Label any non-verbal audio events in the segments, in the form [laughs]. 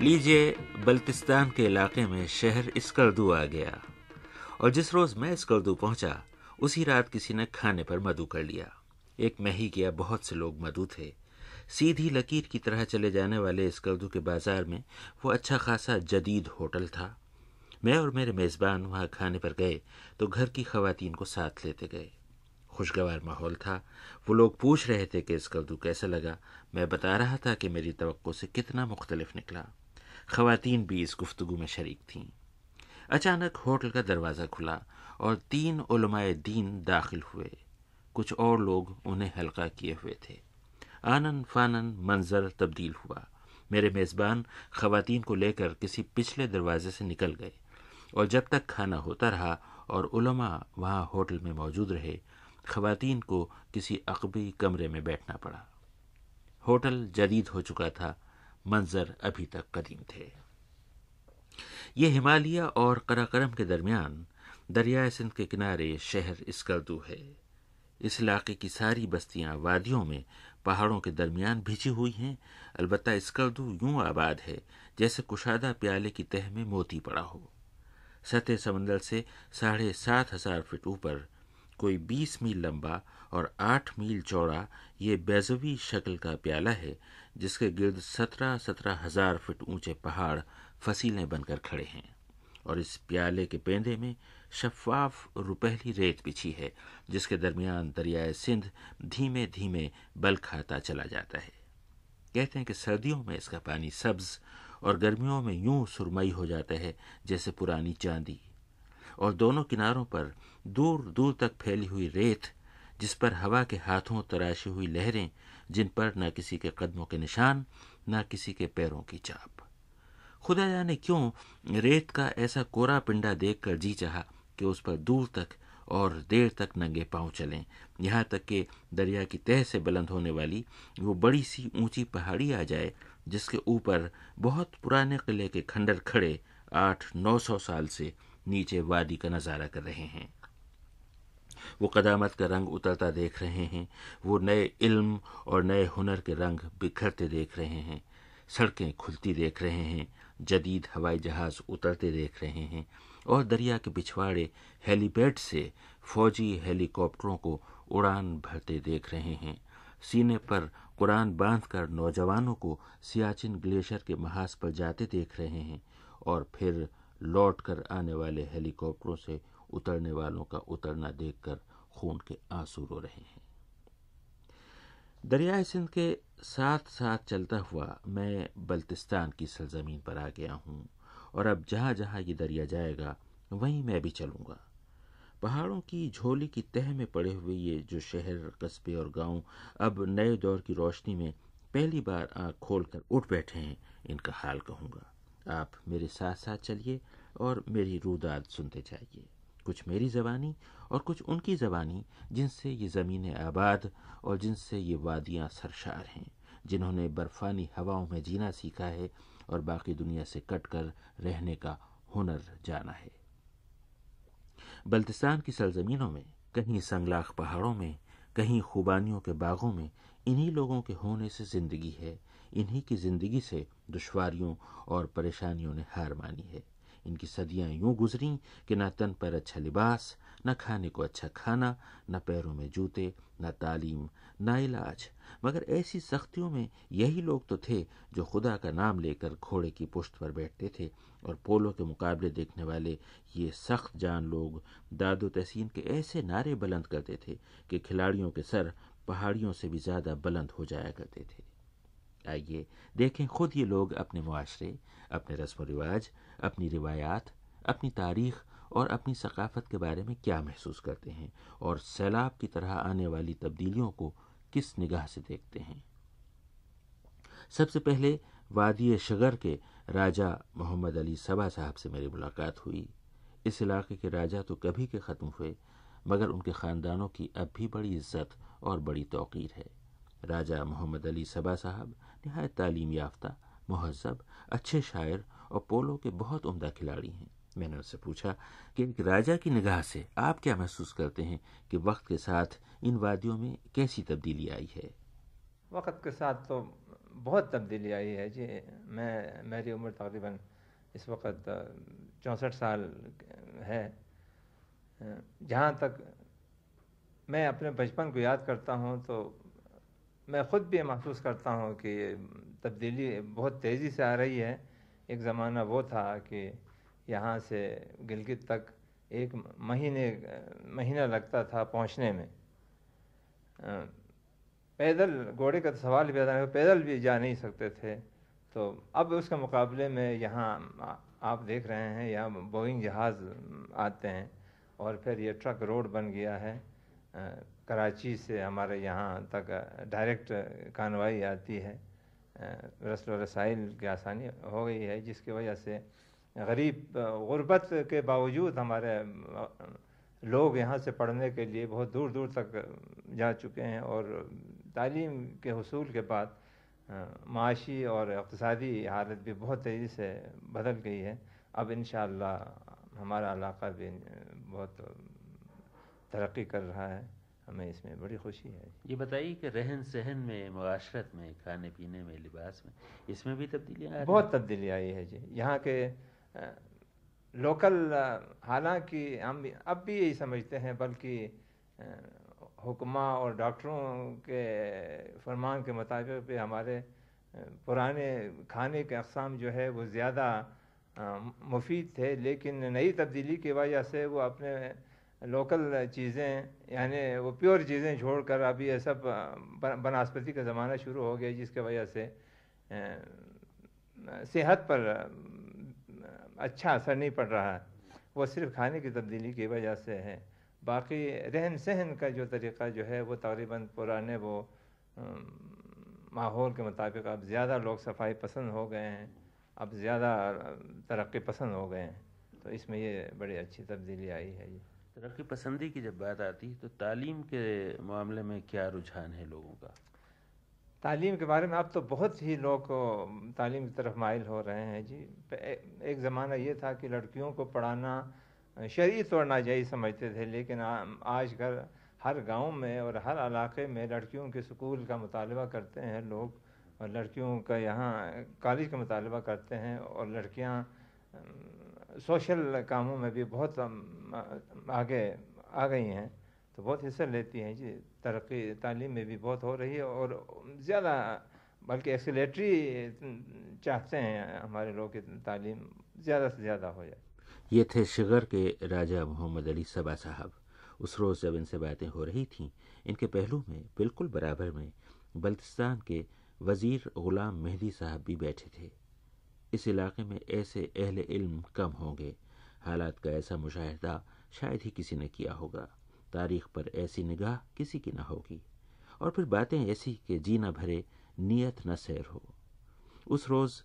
लीजिए बल्तिस्तान के इलाके में शहर स्कर्दू आ गया और जिस रोज़ मैं स्कर्दू पहुंचा उसी रात किसी ने खाने पर मधु कर लिया एक मैं ही गया बहुत से लोग मधु थे सीधी लकीर की तरह चले जाने वाले इस कद्दू के बाजार में वो अच्छा खासा जदीद होटल था मैं और मेरे मेज़बान वहाँ खाने पर गए तो घर की खवतिन को साथ लेते गए खुशगवार माहौल था वो लोग पूछ रहे थे कि इस कर्दू कैसा लगा मैं बता रहा था कि मेरी तो से कितना मुख्तलिफ निकला खवतिन भी इस गुफ्तु में शरीक थीं अचानक होटल का दरवाज़ा खुला और तीन उलमाए दीन दाखिल हुए कुछ और लोग उन्हें हल्का किए हुए थे आनन फानन मंजर तब्दील हुआ मेरे मेज़बान खवतिन को लेकर किसी पिछले दरवाजे से निकल गए और जब तक खाना होता रहा और उलमा वहाँ होटल में मौजूद रहे खवतिन को किसी अकबी कमरे में बैठना पड़ा होटल जदीद हो चुका था मंजर अभी तक कदीम थे ये हिमालय और कराक्रम के दरमियान दरियाए सिंध के किनारे शहर इसकलदू है इस इलाके की सारी बस्तियां वादियों में पहाड़ों के दरमियान भिजी हुई हैं अलबत् इसकर्दू यूं आबाद है जैसे कुशादा प्याले की तह में मोती पड़ा हो सतह समंदर से साढ़े सात हजार फीट ऊपर कोई बीस मील लंबा और आठ मील चौड़ा ये बेजवी शक्ल का प्याला है जिसके गिर्द सत्रह सत्रह हजार फीट ऊंचे पहाड़ फसीलें बनकर खड़े हैं और इस प्याले के पेंदे में शफाफ रुपहली रेत बिछी है जिसके दरमियान दरियाए सिंध धीमे धीमे बल खाता चला जाता है कहते हैं कि सर्दियों में इसका पानी सब्ज और गर्मियों में यूं सुरमई हो जाता है जैसे पुरानी चांदी और दोनों किनारों पर दूर दूर तक फैली हुई रेत जिस पर हवा के हाथों तराशी हुई लहरें जिन पर न किसी के कदमों के निशान न किसी के पैरों की चाप खुदा जाने क्यों रेत का ऐसा कोरा पिंडा देखकर जी चाहा कि उस पर दूर तक और देर तक नंगे पांव चलें यहाँ तक कि दरिया की तह से बुलंद होने वाली वो बड़ी सी ऊंची पहाड़ी आ जाए जिसके ऊपर बहुत पुराने किले के खंडर खड़े आठ नौ सौ साल से नीचे वादी का नज़ारा कर रहे हैं वो कदामत का रंग उतरता देख रहे हैं वो नए इल्म और नए हुनर के रंग बिखरते देख रहे हैं सड़कें खुलती देख रहे हैं जदीद हवाई जहाज़ उतरते देख रहे हैं और दरिया के पिछवाड़े हेलीपैड से फौजी हेलीकॉप्टरों को उड़ान भरते देख रहे हैं सीने पर कुरान बांधकर नौजवानों को सियाचिन ग्लेशियर के महाज पर जाते देख रहे हैं और फिर लौट कर आने वाले हेलीकॉप्टरों से उतरने वालों का उतरना देखकर खून के आंसू रो रहे हैं दरियाए सिंध के साथ साथ चलता हुआ मैं बल्तिस्तान की सरजमीन पर आ गया हूँ और अब जहाँ जहाँ ये दरिया जाएगा वहीं मैं भी चलूँगा पहाड़ों की झोली की तह में पड़े हुए ये जो शहर कस्बे और गांव अब नए दौर की रोशनी में पहली बार आँख खोल कर उठ बैठे हैं इनका हाल कहूँगा आप मेरे साथ साथ चलिए और मेरी रूदाद सुनते जाइए कुछ मेरी जबानी और कुछ उनकी जबानी जिनसे ये ज़मीन आबाद और जिनसे ये वादियाँ सरशार हैं जिन्होंने बर्फ़ानी हवाओं में जीना सीखा है और बाकी दुनिया से कटकर रहने का हुनर जाना है बल्तिस्तान की सरजमीनों में कहीं संगलाख पहाड़ों में कहीं खुबानियों के बागों में इन्हीं लोगों के होने से ज़िंदगी है इन्हीं की ज़िंदगी से दुश्वारियों और परेशानियों ने हार मानी है इनकी सदियां यूं गुजरी कि न तन पर अच्छा लिबास न खाने को अच्छा खाना न पैरों में जूते न तालीम न इलाज मगर ऐसी सख्तियों में यही लोग तो थे जो खुदा का नाम लेकर घोड़े की पुश्त पर बैठते थे और पोलो के मुकाबले देखने वाले ये सख्त जान लोग दादो तहसीन के ऐसे नारे बुलंद करते थे कि खिलाड़ियों के सर पहाड़ियों से भी ज़्यादा बुलंद हो जाया करते थे आइए देखें खुद ये लोग अपने मुआरे अपने रस्म व रिवाज अपनी रिवायात अपनी तारीख और अपनी सकाफ़त के बारे में क्या महसूस करते हैं और सैलाब की तरह आने वाली तब्दीलियों को किस निगाह से देखते हैं सबसे पहले वादी शगर के राजा मोहम्मद अली सबा साहब से मेरी मुलाकात हुई इस इलाके के राजा तो कभी के ख़त्म हुए मगर उनके ख़ानदानों की अब भी बड़ी इज्जत और बड़ी तोक़ीर है राजा मोहम्मद अली सबा साहब नहायत तालीम याफ्ता महजब अच्छे शायर और पोलो के बहुत उम्दा खिलाड़ी हैं मैंने उससे पूछा कि एक राजा की निगाह से आप क्या महसूस करते हैं कि वक्त के साथ इन वादियों में कैसी तब्दीली आई है वक्त के साथ तो बहुत तब्दीली आई है जी मैं मेरी उम्र तकरीबन इस वक्त चौंसठ साल है जहाँ तक मैं अपने बचपन को याद करता हूँ तो मैं ख़ुद भी महसूस करता हूँ कि तब्दीली बहुत तेज़ी से आ रही है एक ज़माना वो था कि यहाँ से गिलगित तक एक महीने महीना लगता था पहुँचने में पैदल घोड़े का तो सवाल आता है पैदल भी जा नहीं सकते थे तो अब उसके मुकाबले में यहाँ आप देख रहे हैं यहाँ बोइंग जहाज़ आते हैं और फिर ये ट्रक रोड बन गया है कराची से हमारे यहाँ तक डायरेक्ट कानवाई आती है रसल रसाइल की आसानी हो गई है जिसकी वजह से गरीब गुरबत के बावजूद हमारे लोग यहाँ से पढ़ने के लिए बहुत दूर दूर तक जा चुके हैं और तालीम के हसूल के बाद माशी और इकतसादी हालत भी बहुत तेज़ी से बदल गई है अब इन हमारा इलाका भी बहुत तरक्की कर रहा है हमें इसमें बड़ी खुशी है ये बताइए कि रहन सहन में माशरत में खाने पीने में लिबास में इसमें भी तब्दीलियाँ आई बहुत तब्दीली आई है जी यहाँ के लोकल हालांकि हम अब भी यही समझते हैं बल्कि हुक्मा और डॉक्टरों के फरमान के मुताबिक भी हमारे पुराने खाने के अकसाम जो है वो ज़्यादा मुफीद थे लेकिन नई तब्दीली की वजह से वो अपने लोकल चीज़ें यानी वो प्योर चीज़ें छोड़कर अभी ये सब बनस्पति का ज़माना शुरू हो गया जिसके वजह से सेहत पर अच्छा असर नहीं पड़ रहा है वो सिर्फ खाने की तब्दीली की वजह से है बाकी रहन सहन का जो तरीक़ा जो है वो तकरीबन पुराने वो माहौल के मुताबिक अब ज़्यादा लोग सफाई पसंद हो गए हैं अब ज़्यादा तरक्की पसंद हो गए हैं तो इसमें ये बड़ी अच्छी तब्दीली आई है जी तरक्की पसंदी की जब बात आती है तो तालीम के मामले में क्या रुझान है लोगों का तालीम के बारे में अब तो बहुत ही लोग तालीम की तरफ माइल हो रहे हैं जी एक ज़माना ये था कि लड़कियों को पढ़ाना शरी तौर नाजायज़ समझते थे लेकिन आज कल हर गांव में और हर इलाके में लड़कियों के स्कूल का मुतालबा करते हैं लोग और लड़कियों का यहाँ कॉलेज का मुतालबा करते हैं और लड़कियाँ सोशल कामों में भी बहुत आगे आ गई हैं तो बहुत हिस्सा लेती हैं जी तरक्की तालीम में भी बहुत हो रही है और ज़्यादा बल्कि एक्सीटरी चाहते हैं हमारे लोग की तालीम ज़्यादा से ज़्यादा हो जाए ये थे शिगर के राजा मोहम्मद अली सबा साहब उस रोज़ जब इनसे बातें हो रही थीं इनके पहलू में बिल्कुल बराबर में बल्तिस्तान के वज़ीर ग़ुलाम मेहदी साहब भी बैठे थे इस इलाके में ऐसे अहल इल्म कम होंगे हालात का ऐसा मुशाहिदा शायद ही किसी ने किया होगा तारीख पर ऐसी निगाह किसी की ना होगी और फिर बातें ऐसी कि जी न भरे नीयत न सैर हो उस रोज़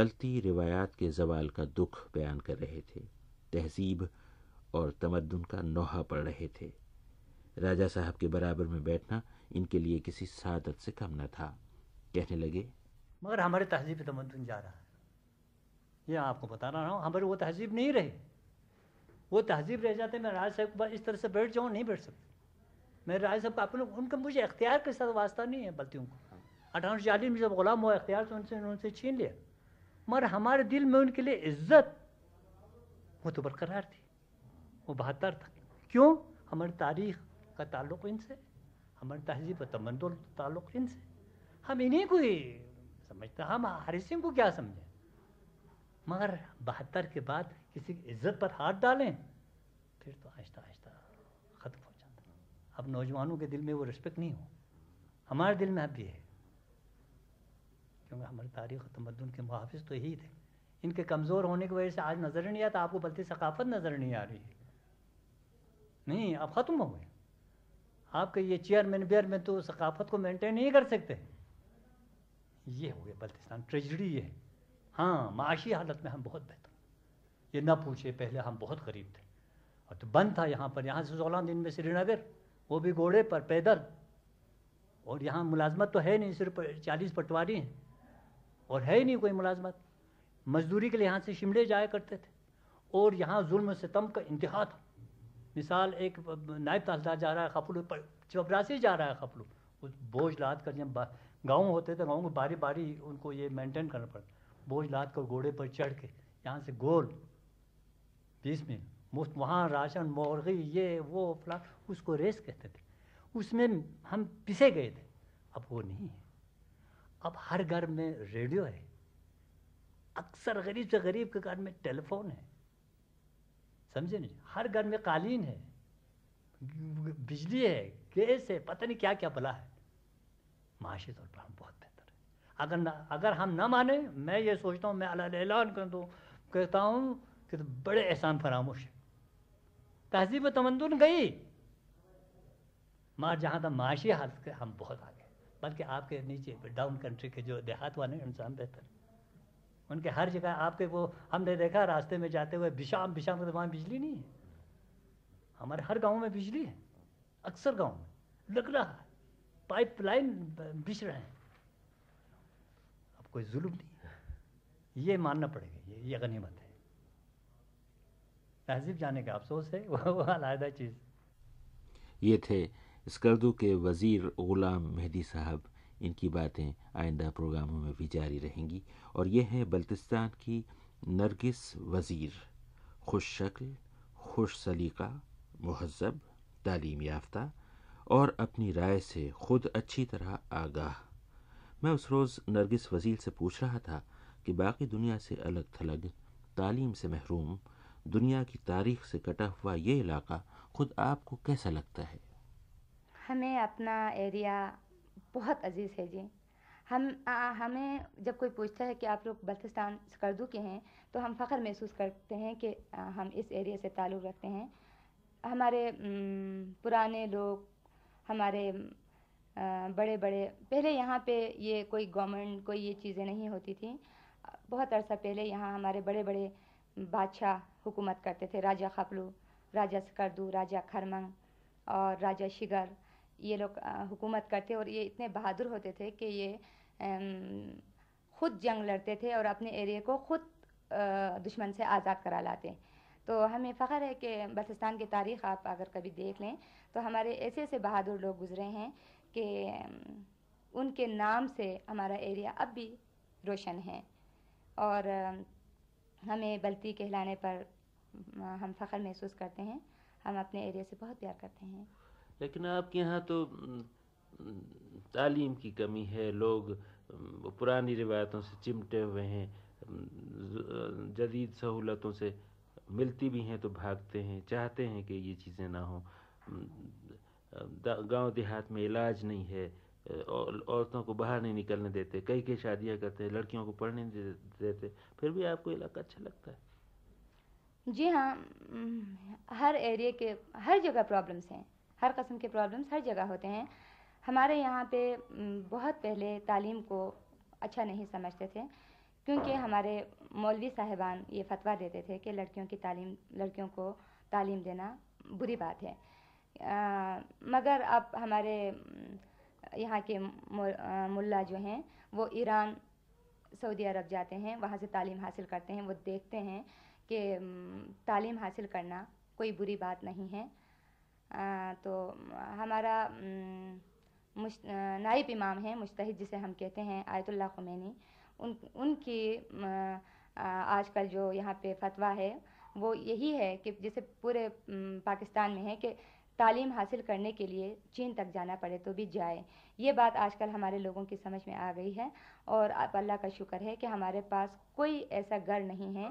बलती रिवायात के जवाल का दुख बयान कर रहे थे तहजीब और तमद्दन का नोहा पड़ रहे थे राजा साहब के बराबर में बैठना इनके लिए किसी सादत से कम न था कहने लगे मगर हमारे तहजीब तमद्दन जा रहा है ये आपको बता रहा हूँ हमारी वो तहजीब नहीं रही वो तहजीब रह जाते मैं राज साहब इस तरह से बैठ जाऊँ नहीं बैठ सकता मेरे राज साहब का अपने उनका मुझे अख्तियार के साथ वास्ता नहीं है बल्तियों को हाँ। अठारह सौ चालीस में जब गुलाम हुआ अख्तियार तो उनसे उनसे छीन लिया मगर हमारे दिल में उनके लिए इज्जत वो तो बरकरार थी वो बहत्तर था क्यों हमारी तारीख का ताल्लुक इनसे हमारी तहजीब का तमंदुल ताल्लुक इनसे हम इन्हीं को ही समझते हम सिंह को क्या समझें मगर बहत्तर के बाद किसी की इज्जत पर हाथ डालें फिर तो आहिस्ता आहिस्ता ख़त्म हो जाता अब नौजवानों के दिल में वो रिस्पेक्ट नहीं हो हमारे दिल में अब भी है क्योंकि हमारी तारीख तमदन के मुहाफ़ तो यही थे इनके कमज़ोर होने की वजह से आज नज़र नहीं आता आपको बल्कि सकाफत नज़र नहीं आ रही है नहीं अब ख़त्म हो गए आपके ये चेयरमैन बेयरमैन तो सकाफत को मेंटेन नहीं कर सकते ये हो गया बल्तिस्तान ट्रेजडी है हाँ माशी हालत में हम बहुत बेहतर ये ना पूछे पहले हम बहुत गरीब थे और तो बंद था यहाँ पर यहाँ से सोलह दिन में श्रीनगर वो भी घोड़े पर पैदल और यहाँ मुलाजमत तो है नहीं सिर्फ चालीस पटवारी हैं और है ही नहीं कोई मुलाजमत मजदूरी के लिए यहाँ से शिमले जाया करते थे और यहाँ जुल्म सितम का इंतहा था मिसाल एक नायब तहसीलदार जा रहा है खपलू चपरासी जा रहा है खपलू उस बोझ लाद कर जब गाँव होते थे गाँव में बारी बारी उनको ये मेंटेन करना पड़ता बोझ लाद कर घोड़े पर चढ़ के यहाँ से गोल बीस में मुफ्त वहाँ राशन मोरगी ये वो फला उसको रेस कहते थे उसमें हम पिसे गए थे अब वो नहीं है अब हर घर में रेडियो है अक्सर गरीब से गरीब के घर में टेलीफोन है समझे नहीं हर घर में कालीन है बिजली है गैस है पता नहीं क्या क्या भला है माशी तौर पर हम बहुत अगर न, अगर हम ना माने मैं ये सोचता हूँ मैं अलान कर दूँ कहता हूँ कि तो बड़े एहसान फरामोश है तहजीब तमंदन गई मार जहाँ तक माशी हालत के हम बहुत आगे बल्कि आपके नीचे डाउन कंट्री के जो देहात वाले हैं उनसे हम बेहतर उनके हर जगह आपके वो हमने देखा रास्ते में जाते हुए विशाम विशाम के तो वहाँ बिजली नहीं है हमारे हर गांव में बिजली है अक्सर गांव में लग रहा है पाइप लाइन बिछ रहे हैं कोई जुल्म नहीं ये मानना पड़ेगा ये ये गनीमत है तहजीब जाने का अफसोस है [laughs] वो अलहदा चीज़ ये थे स्कर्दू के वज़ीर ग़ुलाम मेहदी साहब इनकी बातें आइंदा प्रोग्रामों में भी जारी रहेंगी और यह है बल्तिस्तान की नरगिस वज़ीर खुश शक्ल खुश सलीका महजब तालीम याफ्ता और अपनी राय से खुद अच्छी तरह आगाह मैं उस रोज़ नरगिस वजील से पूछ रहा था कि बाकी दुनिया से अलग थलग तालीम से महरूम दुनिया की तारीख से कटा हुआ ये इलाका खुद आपको कैसा लगता है हमें अपना एरिया बहुत अजीज़ है जी हम आ, हमें जब कोई पूछता है कि आप लोग बल्थिस्तान स्कर्दू के हैं तो हम फ़ख्र महसूस करते हैं कि आ, हम इस एरिया से ताल्लुक़ रखते हैं हमारे पुराने लोग हमारे बड़े बड़े पहले यहाँ पे ये कोई गवर्नमेंट कोई ये चीज़ें नहीं होती थी बहुत अरसा पहले यहाँ हमारे बड़े बड़े बादशाह हुकूमत करते थे राजा खपलू राजा सकर्दू राजा खरमंग और राजा शिगर ये लोग हुकूमत करते और ये इतने बहादुर होते थे कि ये खुद जंग लड़ते थे और अपने एरिए को खुद दुश्मन से आज़ाद करा लाते तो हमें फ़ख्र है कि बलुस्तान की तारीख़ आप अगर कभी देख लें तो हमारे ऐसे ऐसे बहादुर लोग गुज़रे हैं के उनके नाम से हमारा एरिया अब भी रोशन है और हमें बल्ती कहलाने पर हम फख्र महसूस करते हैं हम अपने एरिया से बहुत प्यार करते हैं लेकिन आपके यहाँ तो तालीम की कमी है लोग पुरानी रिवायतों से चिमटे हुए हैं जदीद सहूलतों से मिलती भी हैं तो भागते हैं चाहते हैं कि ये चीज़ें ना हों गांव देहात में इलाज नहीं है औरतों को बाहर नहीं निकलने देते कई कई शादियां करते हैं लड़कियों को पढ़ने नहीं देते फिर भी आपको इलाका अच्छा लगता है जी हाँ हम्म, हर एरिया के हर जगह प्रॉब्लम्स हैं हर कस्म के प्रॉब्लम्स हर जगह होते हैं हमारे यहाँ पे हम्म, बहुत पहले तालीम को अच्छा नहीं समझते थे क्योंकि हमारे मौलवी साहिबान ये फतवा देते थे कि लड़कियों की तालीम लड़कियों को तालीम देना बुरी बात है मगर अब हमारे यहाँ के मुल्ला जो हैं वो ईरान सऊदी अरब जाते हैं वहाँ से तालीम हासिल करते हैं वो देखते हैं कि तालीम हासिल करना कोई बुरी बात नहीं है आ, तो हमारा नाइब इमाम हैं मुश्तिद जिसे हम कहते हैं आयतुल्ला खुमैनी उन उनकी आजकल जो यहाँ पे फतवा है वो यही है कि जैसे पूरे पाकिस्तान में है कि तालीम हासिल करने के लिए चीन तक जाना पड़े तो भी जाए ये बात आजकल हमारे लोगों की समझ में आ गई है और आप अल्लाह का शुक्र है कि हमारे पास कोई ऐसा घर नहीं है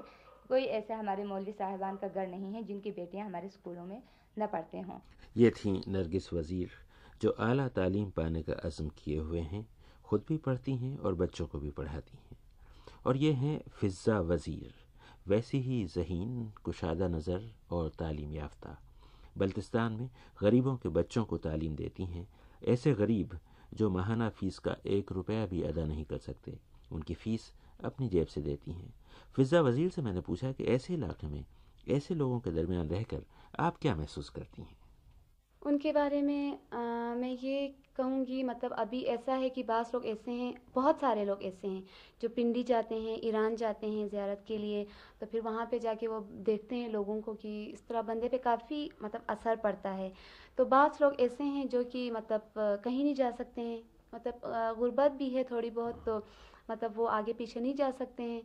कोई ऐसे हमारे मौलवी साहिबान का घर नहीं है जिनकी बेटियां हमारे स्कूलों में न पढ़ते हों ये थी नरगिस वज़ीर जो आला तालीम पाने का अज़म किए हुए हैं ख़ुद भी पढ़ती हैं और बच्चों को भी पढ़ाती हैं और ये हैं फिज़ा वज़ीर वैसी ही जहीन कुशादा नज़र और तालीम याफ्ता बल्तिस्तान में गरीबों के बच्चों को तालीम देती हैं ऐसे गरीब जो माहाना फ़ीस का एक रुपया भी अदा नहीं कर सकते उनकी फ़ीस अपनी जेब से देती हैं फिज़ा वज़ीर से मैंने पूछा कि ऐसे इलाके में ऐसे लोगों के दरमियान रहकर आप क्या महसूस करती हैं उनके बारे में आ, मैं ये कहूँगी मतलब अभी ऐसा है कि बास लोग ऐसे हैं बहुत सारे लोग ऐसे हैं जो पिंडी जाते हैं ईरान जाते हैं ज़्यारत के लिए तो फिर वहाँ पे जाके वो देखते हैं लोगों को कि इस तरह बंदे पे काफ़ी मतलब असर पड़ता है तो बास लोग ऐसे हैं जो कि मतलब कहीं नहीं जा सकते हैं मतलब गुर्बत भी है थोड़ी बहुत तो मतलब वो आगे पीछे नहीं जा सकते हैं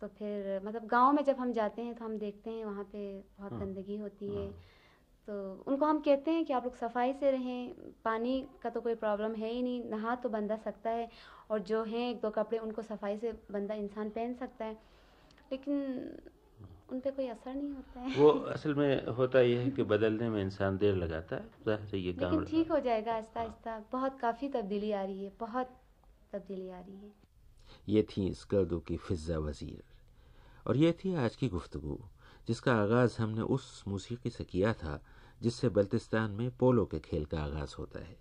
तो फिर मतलब गाँव में जब हम जाते हैं तो हम देखते हैं वहाँ पर बहुत हाँ। गंदगी होती हाँ। है तो उनको हम कहते हैं कि आप लोग सफाई से रहें पानी का तो कोई प्रॉब्लम है ही नहीं नहा तो बंदा सकता है और जो हैं एक दो कपड़े उनको सफाई से बंदा इंसान पहन सकता है लेकिन उन पर कोई असर नहीं होता है वो असल में होता यह है कि बदलने में इंसान देर लगाता है ये लेकिन ठीक हो जाएगा हाँ। आहिस्ता आहिस्ता बहुत काफ़ी तब्दीली आ रही है बहुत तब्दीली आ रही है ये थी इस गर्दों की फिज़ा वज़ीर और ये थी आज की गुफ्तगु जिसका आगाज़ हमने उस मौसीकी से किया था जिससे बल्तिस्तान में पोलो के खेल का आगाज होता है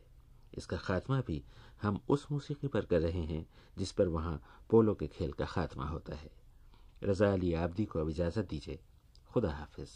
इसका खात्मा भी हम उस मौसीकी पर कर रहे हैं जिस पर वहाँ पोलो के खेल का खात्मा होता है रजा अली आबदी को अब इजाज़त दीजिए खुदा हाफिज़